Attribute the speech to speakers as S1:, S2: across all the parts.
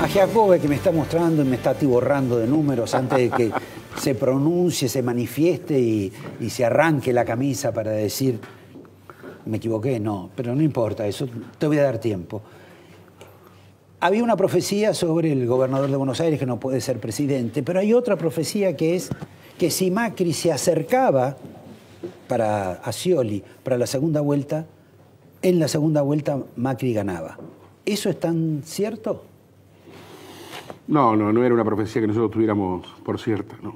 S1: a Jacobe que me está mostrando y me está tiborrando de números antes de que se pronuncie, se manifieste y, se arranque la camisa para decir, me equivoqué, no, pero no importa, eso te voy a dar tiempo. Había una profecía sobre el gobernador de Buenos Aires que no puede ser presidente, pero hay otra profecía que es que si Macri se acercaba para Scioli para la segunda vuelta, en la segunda vuelta Macri ganaba. ¿Eso es tan cierto?
S2: No, no, no era una profecía que nosotros tuviéramos por cierto. no.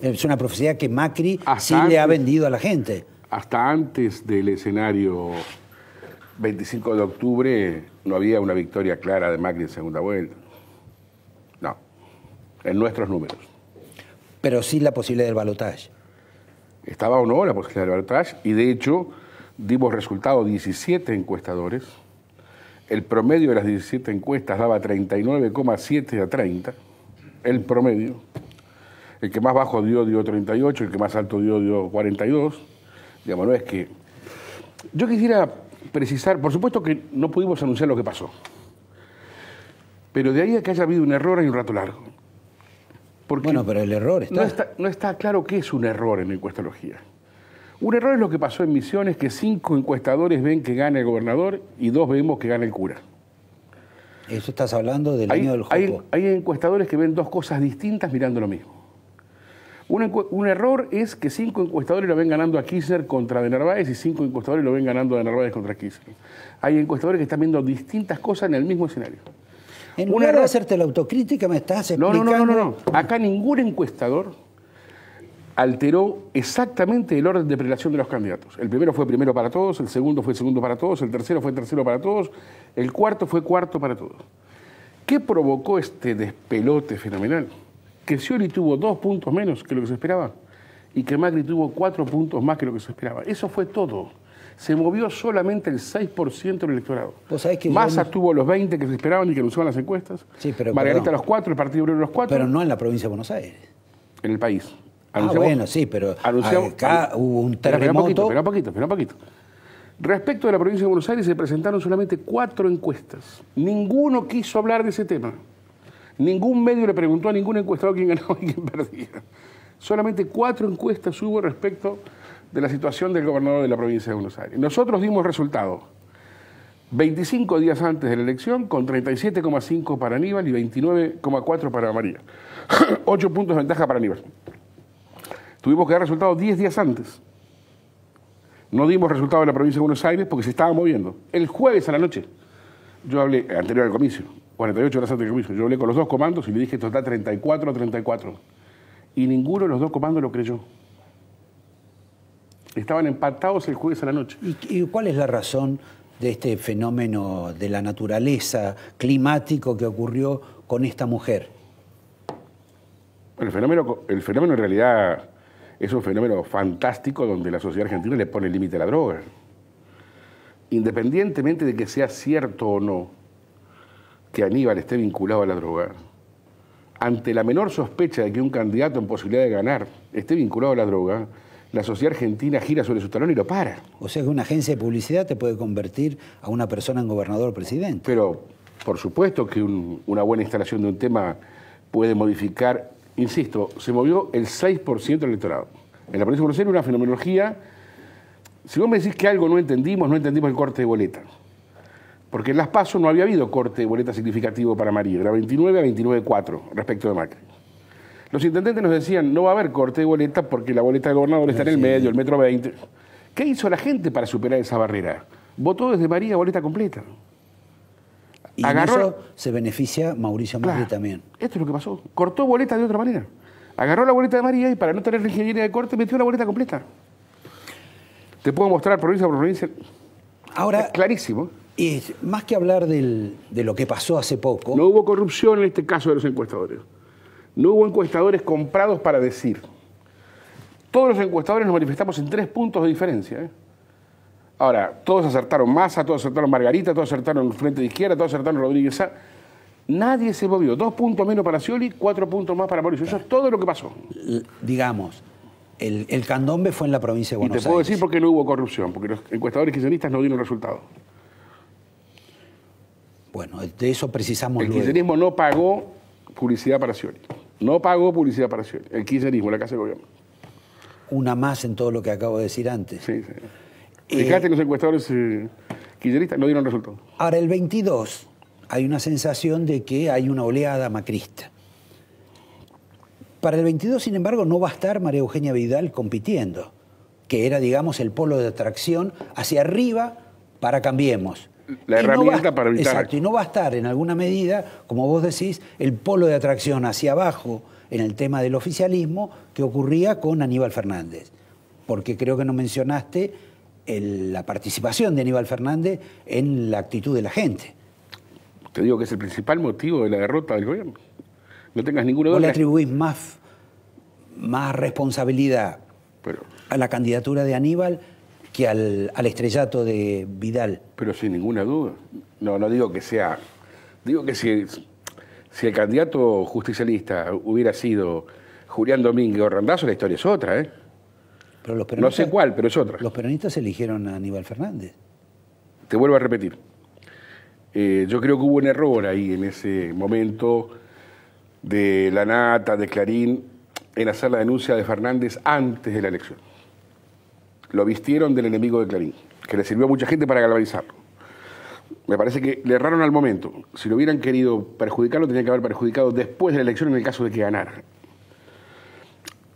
S1: Es una profecía que Macri sí le ha vendido a
S2: la gente. Hasta antes del escenario 25 de octubre no había una victoria clara de Macri en segunda vuelta. No, en nuestros números. Pero sí la posibilidad del balotaje. Estaba o no la posibilidad del balotaje y de hecho dimos resultado 17 encuestadores el promedio de las 17 encuestas daba 39,7 a 30, el promedio. El que más bajo dio, dio 38, el que más alto dio, dio 42. Digamos, es que... Yo quisiera precisar, por supuesto que no pudimos anunciar lo que pasó, pero de ahí a que haya habido un error hay un rato largo. bueno, pero el error está... No, está... claro qué es un error en encuestología. Un error es lo que pasó en Misiones, que cinco encuestadores ven que gana el gobernador y dos vemos que gana el cura. Eso estás
S1: hablando del hay, año del juego.
S2: Hay, encuestadores que ven dos cosas distintas mirando lo mismo. Un, error es que cinco encuestadores lo ven ganando a Kisser contra De Narváez y cinco encuestadores lo ven ganando a De Narváez contra Kisser. Hay encuestadores que están viendo distintas cosas en el mismo escenario.
S1: En un error... de hacerte la autocrítica me estás explicando... no, no, no,
S2: no. Acá ningún encuestador alteró exactamente el orden de prelación de los candidatos. El primero fue primero para todos, el segundo fue segundo para todos, el tercero fue tercero para todos, el cuarto fue cuarto para todos. ¿Qué provocó este despelote fenomenal? Que Scioli tuvo dos puntos menos que lo que se esperaba y que Macri tuvo cuatro puntos más que lo que se esperaba. Eso fue todo. Se movió solamente el 6% del electorado.
S1: Que Massa tuvo
S2: los 20 que se esperaban y que anunciaban las encuestas. Margarita los cuatro, el Partido Obrero los cuatro. Pero no en la provincia de Buenos Aires. En el país ah, bueno, sí, pero ah, acá hubo un terremoto. Espera poquito, espera poquito. Respecto a la provincia de Buenos Aires, se presentaron solamente cuatro encuestas. Ninguno quiso hablar de ese tema. Ningún medio le preguntó a ningún encuestado quién ganaba y quién perdía. Solamente cuatro encuestas hubo respecto de la situación del gobernador de la provincia de Buenos Aires. Nosotros dimos resultado 25 días antes de la elección, con 37,5 para Aníbal y 29,4 para María. Ocho puntos de ventaja para Aníbal. Tuvimos que dar resultados 10 días antes. No dimos resultado en la provincia de Buenos Aires porque se estaba moviendo. El jueves a la noche, yo hablé, anterior al comicio, 48 horas antes del comicio, yo hablé con los dos comandos y le dije, esto está 34 a 34. Y ninguno de los dos comandos lo creyó. Estaban empatados el jueves a la
S1: noche. ¿Y, cuál es la razón de este fenómeno de la naturaleza climático que ocurrió con esta mujer?
S2: el fenómeno, el fenómeno en realidad es un fenómeno fantástico donde la sociedad argentina le pone límite a la droga. Independientemente de que sea cierto o no que Aníbal esté vinculado a la droga, ante la menor sospecha de que un candidato en posibilidad de ganar esté vinculado a la droga, la sociedad argentina gira sobre su talón y lo para. O sea
S1: que una agencia de publicidad te puede convertir a una persona en gobernador o presidente. Pero, por supuesto
S2: que una buena instalación de un tema puede modificar insisto, se movió el 6% del electorado. En la provincia de Buenos Aires una fenomenología, si vos me decís que algo no entendimos, no entendimos el corte de boleta. Porque en las pasos no había habido corte de boleta significativo para María, era 29 a 29.4 respecto de Macri. Los intendentes nos decían, no va a haber corte de boleta porque la boleta de gobernador está en el medio, el metro 20. ¿Qué hizo la gente para superar esa barrera? Votó desde María boleta completa. Y Agarró... eso se beneficia Mauricio Macri también. Esto es lo que pasó. Cortó boleta de otra manera. Agarró la boleta de María y para no tener ingeniería de corte metió la boleta completa. Te puedo mostrar provincia por provincia. Ahora, clarísimo. Y más que hablar de lo que pasó hace poco. No hubo corrupción en este caso de los encuestadores. No hubo encuestadores comprados para decir. Todos los encuestadores nos manifestamos en tres puntos de diferencia. ¿eh? Ahora, todos acertaron Massa, todos acertaron Margarita, todos acertaron Frente de Izquierda, todos acertaron Rodríguez Sá. Nadie se movió. Dos puntos menos para Scioli, cuatro puntos más para Mauricio. Eso es todo lo que pasó.
S1: digamos, el, candombe fue en la provincia de Buenos Aires. Y te puedo
S2: decir decir qué no hubo corrupción, porque los encuestadores kirchneristas no dieron resultado. Bueno, de eso precisamos El kirchnerismo no pagó publicidad para Scioli. No pagó publicidad para Scioli. El kirchnerismo, la Casa de Gobierno.
S1: Una más en todo lo que acabo de decir antes. Sí, sí. Eh, Fíjate
S2: que los encuestadores eh, no dieron resultado.
S1: Ahora, el 22 hay una sensación de que hay una oleada macrista. Para el 22, sin embargo, no va a estar María Eugenia Vidal compitiendo, que era, digamos, el polo de atracción hacia arriba para Cambiemos.
S2: La herramienta para evitar. Exacto,
S1: y no va a estar en alguna medida, como vos decís, el polo de atracción hacia abajo en el tema del oficialismo que ocurría con Aníbal Fernández. Porque creo que no mencionaste la participación de Aníbal Fernández en la actitud de la gente.
S2: Te digo que es el principal motivo de la derrota del gobierno. No tengas ninguna duda. ¿Vos le atribuís más,
S1: más responsabilidad a la candidatura de Aníbal que al,
S2: estrellato de Vidal? Pero sin ninguna duda. No, no digo que sea. Digo que si, si el candidato justicialista hubiera sido Julián Domínguez o Randazo, la historia es otra, ¿eh?
S1: no sé cuál, pero es otra. Los peronistas eligieron a
S2: Aníbal Fernández. Te vuelvo a repetir. Eh, yo creo que hubo un error ahí en ese momento de la nata, de Clarín, en hacer la denuncia de Fernández antes de la elección. Lo vistieron del enemigo de Clarín, que le sirvió a mucha gente para galvanizarlo. Me parece que le erraron al momento. Si lo hubieran querido perjudicar, lo tenía que haber perjudicado después de la elección en el caso de que ganara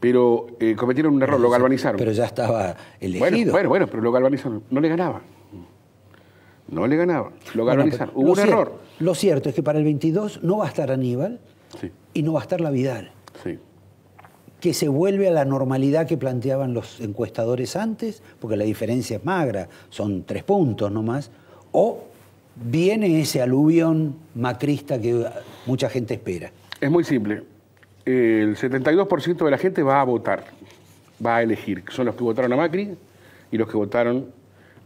S2: pero eh, cometieron un error, lo galvanizaron. Pero ya estaba elegido. Bueno, bueno, pero lo galvanizaron. No le ganaba. No le ganaba. Lo galvanizaron. Hubo un error.
S1: Lo cierto es que para el 22 no va a estar Aníbal y no va a estar la Vidal. Que se vuelve a la normalidad que planteaban los encuestadores antes, porque la diferencia es magra, son tres puntos nomás, o viene ese aluvión macrista que mucha gente espera.
S2: Es muy simple el 72% de la gente va a votar, va a elegir, que son los que votaron a Macri y los que votaron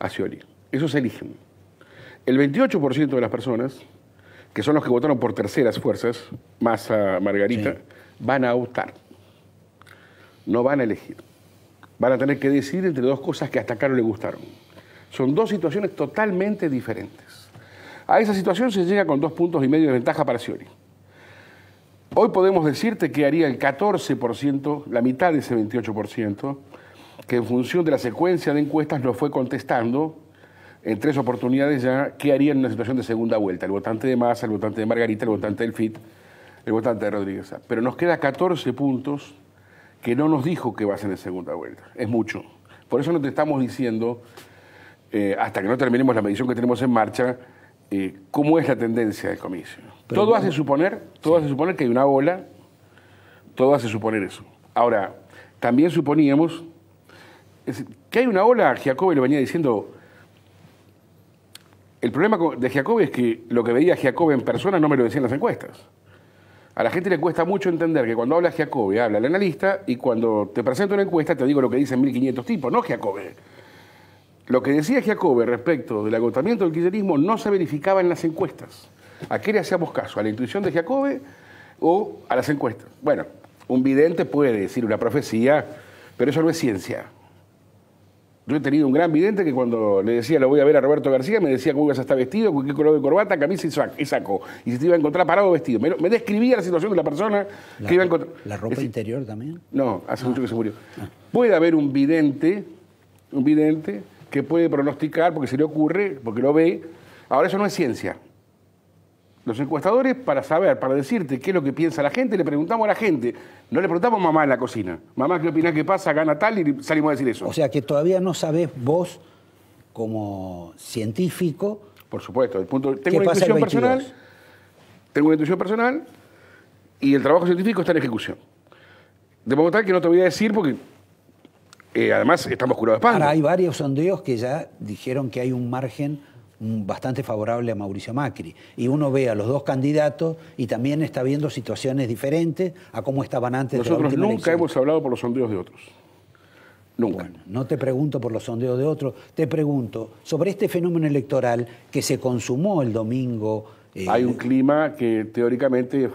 S2: a Scioli. Esos eligen. El 28% de las personas, que son los que votaron por terceras fuerzas, más a Margarita, van a votar. No van a elegir. Van a tener que decidir entre dos cosas que hasta acá no le gustaron. Son dos situaciones totalmente diferentes. A esa situación se llega con dos puntos y medio de ventaja para Scioli. Hoy podemos decirte que haría el 14%, la mitad de ese 28%, que en función de la secuencia de encuestas nos fue contestando en tres oportunidades ya qué haría en una situación de segunda vuelta, el votante de Massa, el votante de Margarita, el votante del FIT, el votante de Rodríguez. Pero nos queda 14 puntos que no nos dijo que va a ser en segunda vuelta. Es mucho. Por eso no te estamos diciendo, eh, hasta que no terminemos la medición que tenemos en marcha, eh, cómo es la tendencia del comicio. todo hace suponer, todo hace que hay una ola, todo hace suponer eso. Ahora, también suponíamos que hay una ola, Jacobi le venía diciendo. El problema de Jacobi es que lo que veía Jacobi en persona no me lo decían las encuestas. A la gente le cuesta mucho entender que cuando habla Jacobi, habla el analista, y cuando te presento una encuesta te digo lo que dicen 1500 tipos, no Jacobi. Lo que decía Jacobe respecto del agotamiento del kirchnerismo no se verificaba en las encuestas. ¿A qué le hacíamos caso? ¿A la intuición de Jacobe o a las encuestas? Bueno, un vidente puede decir una profecía, pero eso no es ciencia. Yo he tenido un gran vidente que cuando le decía lo voy a ver a Roberto García, me decía cómo iba a estar vestido, con qué color de corbata, camisa y saco. Y si te iba a encontrar parado vestido. Me, describía la situación de la persona que iba a encontrar. ¿La ropa interior también? No, hace ah. mucho que se murió. Ah. Puede haber un vidente, un vidente que puede pronosticar porque se le ocurre, porque lo ve. Ahora eso no es ciencia. Los encuestadores, para saber, para decirte qué es lo que piensa la gente, le preguntamos a la gente. No le preguntamos a mamá en la cocina. Mamá, ¿qué opinás que pasa? Gana tal y salimos a decir eso. O
S1: sea que todavía no sabés vos,
S2: como científico. Por supuesto. El punto, tengo una intuición personal. Tengo una intuición personal y el trabajo científico está en ejecución. De modo tal que no te voy a decir porque eh, además estamos curados de Ahora, hay
S1: varios sondeos que ya dijeron que hay un margen
S2: bastante
S1: favorable a Mauricio Macri. Y uno ve a los dos candidatos y también está viendo situaciones diferentes a cómo estaban antes de la nunca
S2: hemos hablado por los sondeos de otros. Nunca.
S1: no te pregunto por los sondeos de otros, te pregunto sobre este fenómeno electoral que se consumó el domingo.
S2: Eh, hay un clima que teóricamente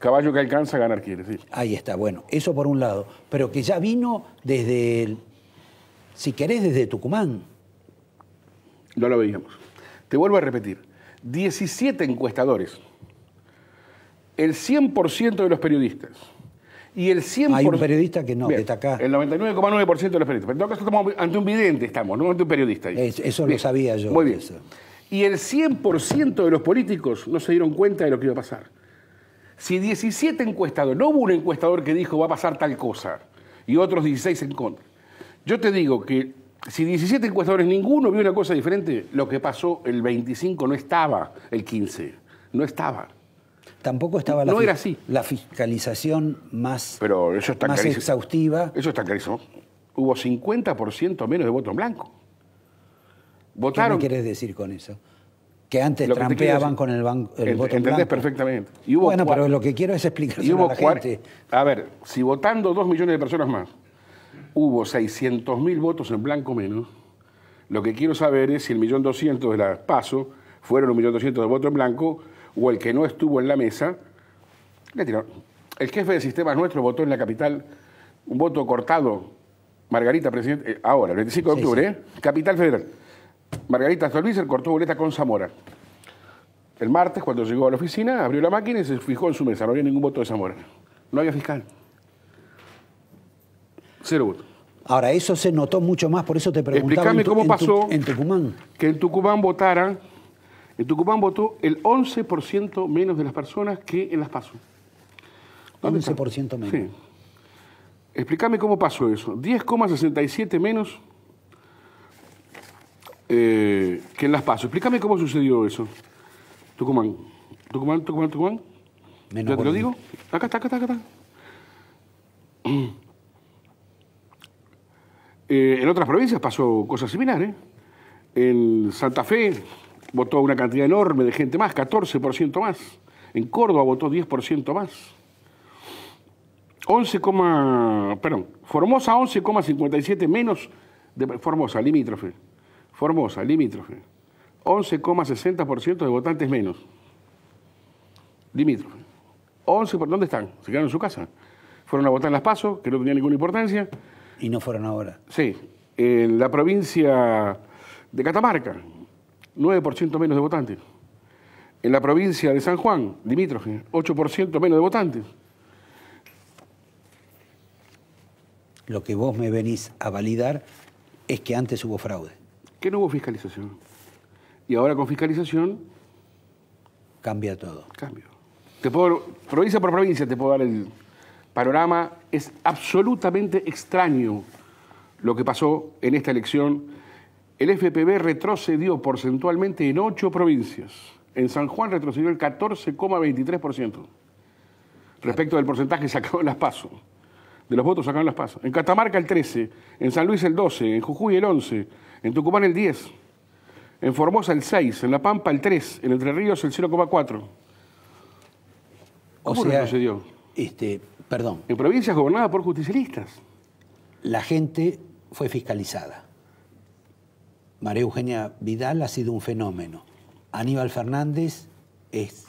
S2: Caballo que alcanza a ganar quiere, sí. Ahí está, bueno, eso por un lado. Pero que ya vino desde, si querés, desde Tucumán. No lo veíamos. Te vuelvo a repetir, 17 encuestadores, el 100% de los periodistas y el 100%... Hay un periodista que no, está acá. El 99,9% de los periodistas. Pero en todo caso estamos ante un vidente, estamos, no ante un periodista. eso lo sabía yo. Muy bien. Y el 100% de los políticos no se dieron cuenta de lo que iba a pasar. Si 17 encuestadores, no hubo un encuestador que dijo va a pasar tal cosa y otros 16 en contra. Yo te digo que si 17 encuestadores ninguno vio una cosa diferente, lo que pasó el 25 no estaba, el 15 no estaba.
S1: Tampoco estaba la,
S2: la fiscalización más, Pero eso está más exhaustiva. Eso está clarísimo. Hubo 50% menos de voto en blanco. ¿Qué quieres decir con eso?
S1: que antes trampeaban con el, banco, voto Entendés perfectamente.
S2: bueno, pero lo que
S1: quiero es explicar a la
S2: A ver, si votando dos millones de personas más hubo 600 mil votos en blanco menos, lo que quiero saber es si el millón doscientos de la PASO fueron un millón doscientos de votos en blanco o el que no estuvo en la mesa. Le El jefe de sistemas nuestro votó en la capital un voto cortado, Margarita, presidente, eh, ahora, el 25 de octubre, ¿eh? Capital Federal. Margarita Stolbizer cortó boleta con Zamora. El martes, cuando llegó a la oficina, abrió la máquina y se fijó en su mesa. No había ningún voto de Zamora. No había fiscal. Cero votos.
S1: Ahora, eso se notó mucho más, por eso te preguntaba. Explícame cómo pasó en
S2: Tucumán. que en Tucumán votaran. En Tucumán votó el 11% menos de las personas que en Las PASO. 11% menos. Explícame cómo pasó eso. 10,67 menos eh, que en Las Paso. Explícame cómo sucedió eso. Tucumán. Tucumán, Tucumán, Tucumán. ¿Ya te lo digo? Acá está, acá está, acá está. Eh, en otras provincias pasó cosas similares. ¿eh? En Santa Fe votó una cantidad enorme de gente más, 14% más. En Córdoba votó 10% más. 11, perdón, Formosa 11,57 menos de Formosa, limítrofe. Formosa, limítrofe, 11,60% de votantes menos. Limítrofe. 11, ¿por dónde están? Se quedaron en su casa. Fueron a votar en las pasos que no tenía ninguna importancia. Y no fueron ahora. Sí. En la provincia de Catamarca, 9% menos de votantes. En la provincia de San Juan, limítrofe, 8% menos de votantes.
S1: Lo que vos me venís a validar es que antes hubo fraude
S2: que no hubo fiscalización. Y ahora con fiscalización... Cambia todo. Cambio. Te puedo, provincia por provincia te puedo dar el panorama. Es absolutamente extraño lo que pasó en esta elección. El FPB retrocedió porcentualmente en ocho provincias. En San Juan retrocedió el 14,23%. Respecto del porcentaje sacado en las pasos. De los votos sacaron las pasos. En Catamarca el 13, en San Luis el 12, en Jujuy el 11, en Tucumán el 10, en Formosa el 6, en La Pampa el 3, en Entre Ríos el 0,4. O sea, sucedió? Este, perdón. En provincias gobernadas por justicialistas.
S1: La gente fue fiscalizada. María Eugenia Vidal ha sido un fenómeno. Aníbal Fernández es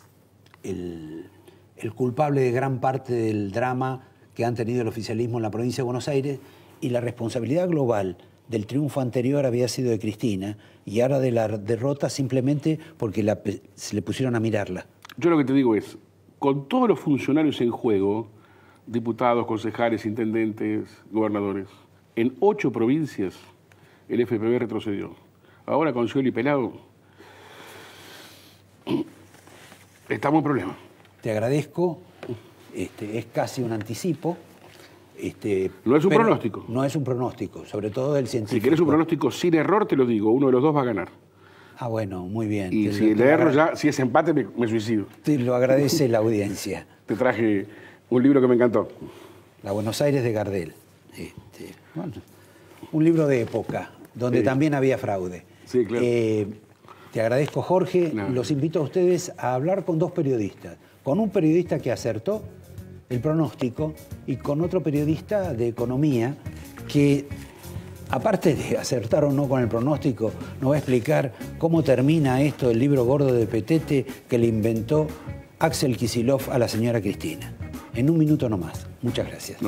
S1: el, el culpable de gran parte del drama que han tenido el oficialismo en la provincia de Buenos Aires y la responsabilidad global del triunfo anterior había sido de Cristina y ahora de la derrota simplemente porque se le pusieron a mirarla.
S2: Yo lo que te digo es, con todos los funcionarios en juego, diputados, concejales, intendentes, gobernadores, en ocho provincias el FPV retrocedió. Ahora con y Pelado estamos en problema.
S1: Te agradezco, este, es casi un anticipo. Este, no es un pronóstico. No es un pronóstico,
S2: sobre todo del
S1: científico. Si querés un
S2: pronóstico sin error, te lo digo, uno de los dos va a ganar. Ah, bueno, muy bien. Y si ya, si es empate, me, suicido. Te lo
S1: agradece la audiencia. Te traje un libro que me encantó. La Buenos Aires de Gardel. Este, un libro de época, donde también había fraude. Sí, claro. Eh, te agradezco, Jorge. Los invito a ustedes a hablar con dos periodistas. Con un periodista que acertó el pronóstico y con otro periodista de economía que, aparte de acertar o no con el pronóstico, nos va a explicar cómo termina esto el libro gordo de Petete que le inventó Axel Kisilov a la señora Cristina. En un minuto nomás. Muchas gracias.